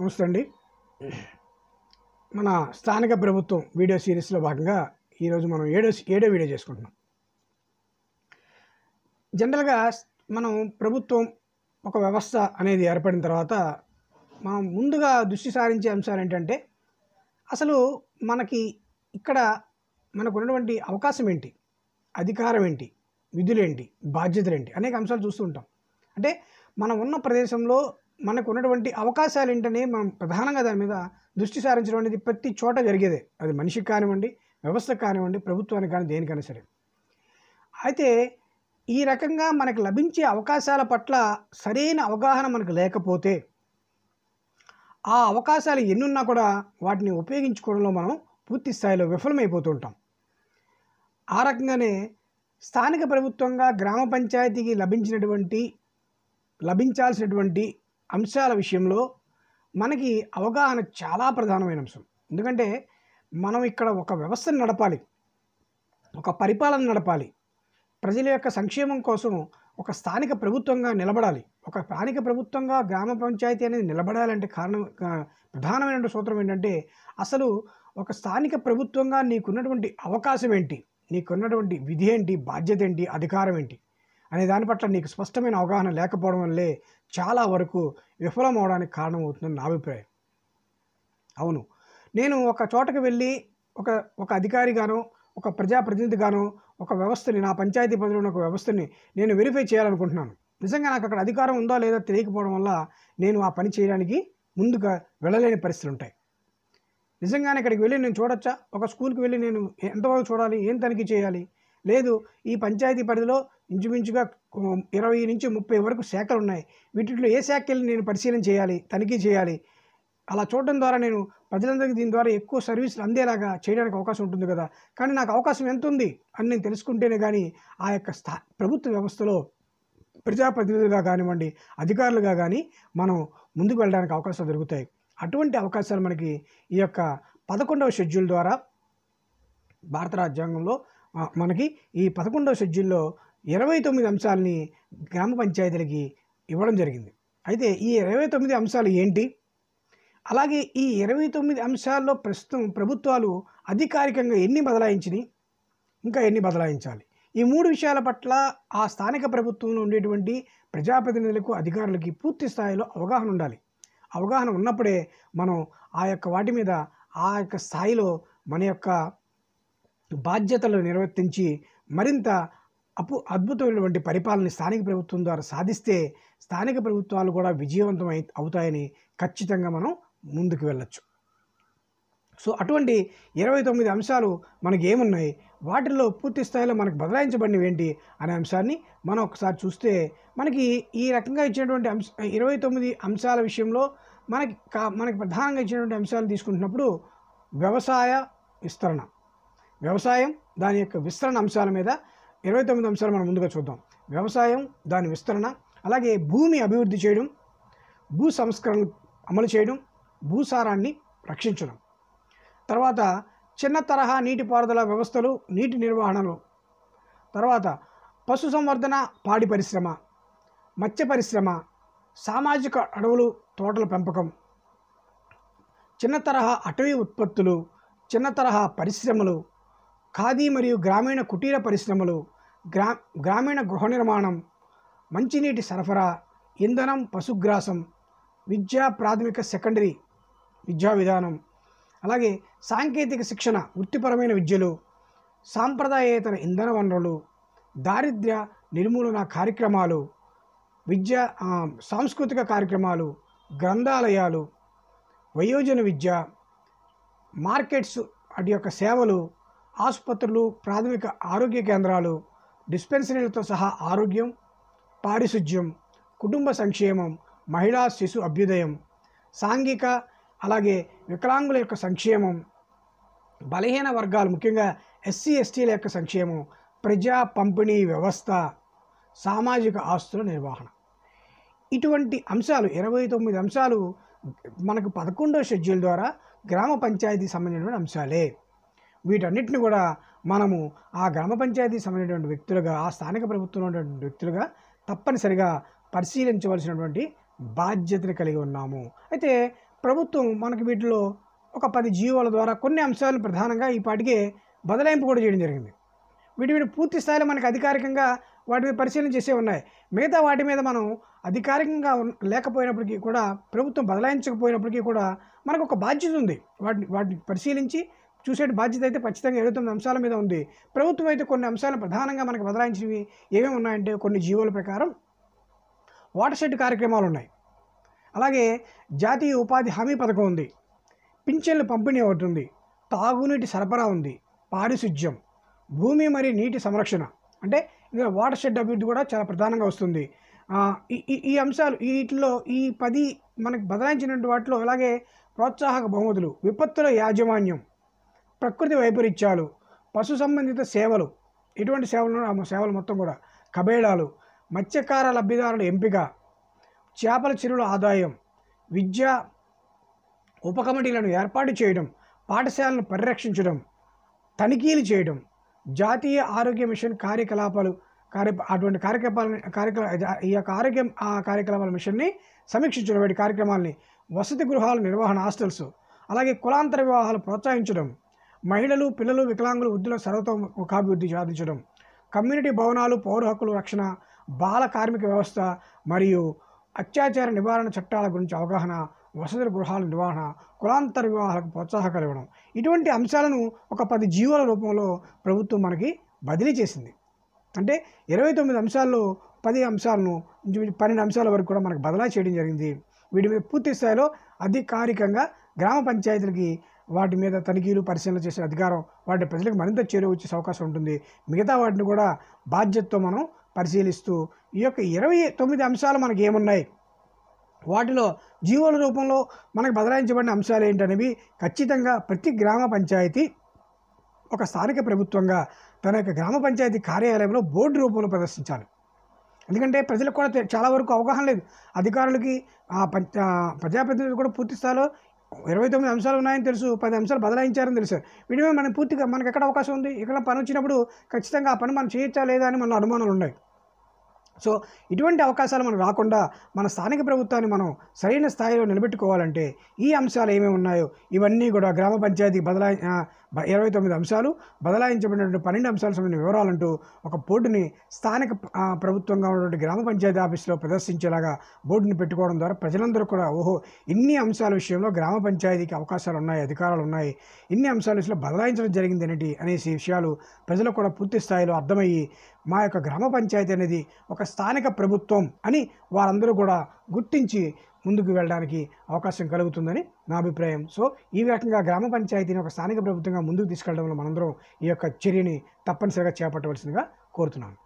నమస్తే అండి మన స్థానిక ప్రభుత్వం వీడియో సిరీస్లో భాగంగా ఈరోజు మనం ఏడో ఏడో వీడియో చేసుకుంటున్నాం జనరల్గా మనం ప్రభుత్వం ఒక వ్యవస్థ అనేది ఏర్పడిన తర్వాత మనం ముందుగా దృష్టి సారించే అంశాలు ఏంటంటే అసలు మనకి ఇక్కడ మనకు ఉన్నటువంటి అవకాశం ఏంటి అధికారం ఏంటి విధులేంటి బాధ్యతలు ఏంటి అనేక అంశాలు చూస్తూ ఉంటాం అంటే మనం ఉన్న ప్రదేశంలో మనకు ఉన్నటువంటి అవకాశాలు ఏంటని మనం ప్రధానంగా దాని మీద దృష్టి సారించడం అనేది ప్రతి చోట జరిగేదే అది మనిషికి కానివ్వండి వ్యవస్థకు కానివ్వండి ప్రభుత్వానికి కానీ దేనికైనా సరే అయితే ఈ రకంగా మనకు లభించే అవకాశాల పట్ల సరైన అవగాహన మనకు లేకపోతే ఆ అవకాశాలు ఎన్నున్నా కూడా వాటిని ఉపయోగించుకోవడంలో మనం పూర్తి స్థాయిలో ఉంటాం ఆ రకంగానే స్థానిక ప్రభుత్వంగా గ్రామ పంచాయతీకి లభించినటువంటి లభించాల్సినటువంటి అంశాల విషయంలో మనకి అవగాహన చాలా ప్రధానమైన అంశం ఎందుకంటే మనం ఇక్కడ ఒక వ్యవస్థను నడపాలి ఒక పరిపాలన నడపాలి ప్రజల యొక్క సంక్షేమం కోసం ఒక స్థానిక ప్రభుత్వంగా నిలబడాలి ఒక స్థానిక ప్రభుత్వంగా గ్రామ పంచాయతీ అనేది నిలబడాలంటే కారణం ప్రధానమైన సూత్రం ఏంటంటే అసలు ఒక స్థానిక ప్రభుత్వంగా నీకున్నటువంటి అవకాశం ఏంటి నీకున్నటువంటి విధి ఏంటి బాధ్యత ఏంటి అధికారం ఏంటి అనే దాని పట్ల నీకు స్పష్టమైన అవగాహన లేకపోవడం వల్లే చాలా వరకు విఫలం అవడానికి కారణమవుతుందని నా అభిప్రాయం అవును నేను ఒక చోటకు వెళ్ళి ఒక ఒక అధికారిగాను ఒక ప్రజాప్రతినిధిగాను ఒక వ్యవస్థని నా పంచాయతీ పరిధిలో ఉన్న ఒక వ్యవస్థని నేను వెరిఫై చేయాలనుకుంటున్నాను నిజంగా నాకు అక్కడ అధికారం ఉందో లేదో తెలియకపోవడం వల్ల నేను ఆ పని చేయడానికి ముందుగా వెళ్ళలేని పరిస్థితులు ఉంటాయి నిజంగానే ఇక్కడికి వెళ్ళి నేను చూడొచ్చా ఒక స్కూల్కి వెళ్ళి నేను ఎంతవరకు చూడాలి ఏం తనిఖీ చేయాలి లేదు ఈ పంచాయతీ పరిధిలో ఇంచుమించుగా ఇరవై నుంచి ముప్పై వరకు శాఖలు ఉన్నాయి వీటిలో ఏ శాఖలు నేను పరిశీలన చేయాలి తనిఖీ చేయాలి అలా చూడడం ద్వారా నేను ప్రజలందరికీ దీని ద్వారా ఎక్కువ సర్వీసులు అందేలాగా చేయడానికి అవకాశం ఉంటుంది కదా కానీ నాకు అవకాశం ఎంత ఉంది అని నేను తెలుసుకుంటేనే కానీ ఆ యొక్క స్థా ప్రభుత్వ వ్యవస్థలో ప్రజాప్రతినిధులుగా కానివ్వండి అధికారులుగా కానీ మనం ముందుకు వెళ్ళడానికి అవకాశాలు దొరుకుతాయి అటువంటి అవకాశాలు మనకి ఈ యొక్క పదకొండవ షెడ్యూల్ ద్వారా భారత రాజ్యాంగంలో మనకి ఈ పదకొండవ షెడ్యూల్లో ఇరవై తొమ్మిది అంశాలని గ్రామ పంచాయతీలకి ఇవ్వడం జరిగింది అయితే ఈ ఇరవై తొమ్మిది అంశాలు ఏంటి అలాగే ఈ ఇరవై తొమ్మిది అంశాల్లో ప్రస్తుతం ప్రభుత్వాలు అధికారికంగా ఎన్ని బదలాయించినాయి ఇంకా ఎన్ని బదలాయించాలి ఈ మూడు విషయాల పట్ల ఆ స్థానిక ప్రభుత్వంలో ఉండేటువంటి ప్రజాప్రతినిధులకు అధికారులకి పూర్తి స్థాయిలో అవగాహన ఉండాలి అవగాహన ఉన్నప్పుడే మనం ఆ యొక్క వాటి మీద ఆ యొక్క స్థాయిలో మన యొక్క బాధ్యతలు నిర్వర్తించి మరింత అపు అద్భుతమైనటువంటి పరిపాలన స్థానిక ప్రభుత్వం ద్వారా సాధిస్తే స్థానిక ప్రభుత్వాలు కూడా విజయవంతం అవుతాయని ఖచ్చితంగా మనం ముందుకు వెళ్ళచ్చు సో అటువంటి ఇరవై తొమ్మిది అంశాలు మనకి ఏమున్నాయి వాటిల్లో పూర్తి స్థాయిలో మనకు బదలాయించబడినవి ఏంటి అనే అంశాన్ని మనం ఒకసారి చూస్తే మనకి ఈ రకంగా ఇచ్చినటువంటి అంశ ఇరవై తొమ్మిది అంశాల విషయంలో మనకి మనకి ప్రధానంగా ఇచ్చినటువంటి అంశాలు తీసుకుంటున్నప్పుడు వ్యవసాయ విస్తరణ వ్యవసాయం దాని యొక్క విస్తరణ అంశాల మీద ఇరవై తొమ్మిది అంశాలు మనం ముందుగా చూద్దాం వ్యవసాయం దాని విస్తరణ అలాగే భూమి అభివృద్ధి చేయడం భూ సంస్కరణ అమలు చేయడం భూసారాన్ని రక్షించడం తర్వాత చిన్న తరహా నీటిపారుదల వ్యవస్థలు నీటి నిర్వహణలు తర్వాత పశు సంవర్ధన పాడి పరిశ్రమ మత్స్య పరిశ్రమ సామాజిక అడవులు తోటల పెంపకం చిన్న తరహా అటవీ ఉత్పత్తులు చిన్న తరహా పరిశ్రమలు ఖాదీ మరియు గ్రామీణ కుటీర పరిశ్రమలు గ్రా గ్రామీణ గృహ నిర్మాణం మంచినీటి సరఫరా ఇంధనం పశుగ్రాసం విద్యా ప్రాథమిక సెకండరీ విద్యా విధానం అలాగే సాంకేతిక శిక్షణ వృత్తిపరమైన విద్యలు సాంప్రదాయేతర ఇంధన వనరులు దారిద్ర్య నిర్మూలన కార్యక్రమాలు విద్య సాంస్కృతిక కార్యక్రమాలు గ్రంథాలయాలు వయోజన విద్య మార్కెట్స్ వాటి యొక్క సేవలు ఆసుపత్రులు ప్రాథమిక ఆరోగ్య కేంద్రాలు డిస్పెన్సరీలతో సహా ఆరోగ్యం పారిశుధ్యం కుటుంబ సంక్షేమం మహిళా శిశు అభ్యుదయం సాంఘిక అలాగే వికలాంగుల యొక్క సంక్షేమం బలహీన వర్గాలు ముఖ్యంగా ఎస్సీ ఎస్టీల యొక్క సంక్షేమం ప్రజా పంపిణీ వ్యవస్థ సామాజిక ఆస్తుల నిర్వహణ ఇటువంటి అంశాలు ఇరవై తొమ్మిది అంశాలు మనకు పదకొండో షెడ్యూల్ ద్వారా గ్రామ పంచాయతీ సంబంధించిన అంశాలే వీటన్నిటిని కూడా మనము ఆ గ్రామ పంచాయతీ సంబంధించినటువంటి వ్యక్తులుగా ఆ స్థానిక ప్రభుత్వంలో వ్యక్తులుగా తప్పనిసరిగా పరిశీలించవలసినటువంటి బాధ్యతను కలిగి ఉన్నాము అయితే ప్రభుత్వం మనకు వీటిలో ఒక పది జీవోల ద్వారా కొన్ని అంశాలను ప్రధానంగా ఈ పాటికే బదలాయింపు కూడా చేయడం జరిగింది వీటి మీద పూర్తి స్థాయిలో మనకు అధికారికంగా వాటి మీద పరిశీలన చేసే ఉన్నాయి మిగతా వాటి మీద మనం అధికారికంగా లేకపోయినప్పటికీ కూడా ప్రభుత్వం బదలాయించకపోయినప్పటికీ కూడా మనకు ఒక బాధ్యత ఉంది వాటిని వాటిని పరిశీలించి చూసేటి బాధ్యత అయితే ఖచ్చితంగా ఇరవై తొమ్మిది అంశాల మీద ఉంది ప్రభుత్వం అయితే కొన్ని అంశాలను ప్రధానంగా మనకు బదలాయించినవి ఏమేమి ఉన్నాయంటే కొన్ని జీవోల ప్రకారం వాటర్ షెడ్ కార్యక్రమాలు ఉన్నాయి అలాగే జాతీయ ఉపాధి హామీ పథకం ఉంది పింఛన్లు పంపిణీ ఒకటి ఉంది తాగునీటి సరఫరా ఉంది పారిశుద్ధ్యం భూమి మరియు నీటి సంరక్షణ అంటే ఇందులో వాటర్ షెడ్ అభివృద్ధి కూడా చాలా ప్రధానంగా వస్తుంది ఈ అంశాలు వీటిలో ఈ పది మనకు బదలాయించినటువంటి వాటిలో అలాగే ప్రోత్సాహక బహుమతులు విపత్తుల యాజమాన్యం ప్రకృతి వైపరీత్యాలు పశు సంబంధిత సేవలు ఇటువంటి సేవలు ఆ సేవలు మొత్తం కూడా కబేళాలు మత్స్యకార లబ్ధిదారుల ఎంపిక చేపల చిరుల ఆదాయం విద్య ఉప కమిటీలను ఏర్పాటు చేయడం పాఠశాలను పరిరక్షించడం తనిఖీలు చేయడం జాతీయ ఆరోగ్య మిషన్ కార్యకలాపాలు కార్య అటువంటి కార్యకలాపాల కార్యక్రమ ఈ యొక్క ఆరోగ్య కార్యకలాపాల మిషన్ని సమీక్షించడం వాటి కార్యక్రమాల్ని వసతి గృహాల నిర్వహణ హాస్టల్స్ అలాగే కులాంతర వివాహాలు ప్రోత్సహించడం మహిళలు పిల్లలు వికలాంగులు వృద్ధుల సర్వతోముఖాభివృద్ధి సాధించడం కమ్యూనిటీ భవనాలు పౌర హక్కుల రక్షణ బాల కార్మిక వ్యవస్థ మరియు అత్యాచార నివారణ చట్టాల గురించి అవగాహన వసతి గృహాల నిర్వహణ కులాంతర వివాహాలకు ప్రోత్సాహం కలగడం ఇటువంటి అంశాలను ఒక పది జీవుల రూపంలో ప్రభుత్వం మనకి బదిలీ చేసింది అంటే ఇరవై తొమ్మిది అంశాల్లో పది అంశాలను పన్నెండు అంశాల వరకు కూడా మనకు బదలా చేయడం జరిగింది వీటి మీద పూర్తి స్థాయిలో అధికారికంగా గ్రామ పంచాయతీలకి వాటి మీద తనిఖీలు పరిశీలన చేసే అధికారం వాటి ప్రజలకు మరింత చేరువ వచ్చే అవకాశం ఉంటుంది మిగతా వాటిని కూడా బాధ్యతతో మనం పరిశీలిస్తూ ఈ యొక్క ఇరవై తొమ్మిది అంశాలు మనకి ఏమున్నాయి వాటిలో జీవోల రూపంలో మనకు బదలాయించబడిన అంశాలు ఏంటనేవి ఖచ్చితంగా ప్రతి గ్రామ పంచాయతీ ఒక స్థానిక ప్రభుత్వంగా తన యొక్క గ్రామ పంచాయతీ కార్యాలయంలో బోర్డు రూపంలో ప్రదర్శించాలి ఎందుకంటే ప్రజలకు కూడా చాలా వరకు అవగాహన లేదు అధికారులకి ప్రజాప్రతినిధులు కూడా పూర్తి స్థాయిలో ఇరవై తొమ్మిది అంశాలు ఉన్నాయని తెలుసు పది అంశాలు బదలాయించారని తెలుసు వీడియో మనం పూర్తిగా మనకు ఎక్కడ అవకాశం ఉంది ఇక్కడ పని వచ్చినప్పుడు ఖచ్చితంగా ఆ పని మనం చేయొచ్చా లేదా అని మన అనుమానాలు ఉన్నాయి సో ఇటువంటి అవకాశాలు మనం రాకుండా మన స్థానిక ప్రభుత్వాన్ని మనం సరైన స్థాయిలో నిలబెట్టుకోవాలంటే ఈ అంశాలు ఏమేమి ఉన్నాయో ఇవన్నీ కూడా గ్రామ పంచాయతీ బదలా ఇరవై తొమ్మిది అంశాలు బదలాయించబడినటువంటి పన్నెండు అంశాలు సంబంధించిన వివరాలంటూ ఒక బోర్డుని స్థానిక ప్రభుత్వంగా ఉన్నటువంటి గ్రామ పంచాయతీ ఆఫీసులో ప్రదర్శించేలాగా బోర్డుని పెట్టుకోవడం ద్వారా ప్రజలందరూ కూడా ఓహో ఇన్ని అంశాల విషయంలో గ్రామ పంచాయతీకి అవకాశాలు ఉన్నాయి అధికారాలు ఉన్నాయి ఇన్ని అంశాల విషయంలో బదలాయించడం జరిగింది ఏంటి అనేసి విషయాలు ప్రజలకు కూడా పూర్తి స్థాయిలో అర్థమయ్యి మా యొక్క గ్రామ పంచాయతీ అనేది ఒక స్థానిక ప్రభుత్వం అని వారందరూ కూడా గుర్తించి ముందుకు వెళ్ళడానికి అవకాశం కలుగుతుందని నా అభిప్రాయం సో ఈ రకంగా గ్రామ పంచాయతీని ఒక స్థానిక ప్రభుత్వంగా ముందుకు తీసుకెళ్లడంలో మనందరం ఈ యొక్క చర్యని తప్పనిసరిగా చేపట్టవలసిందిగా కోరుతున్నాను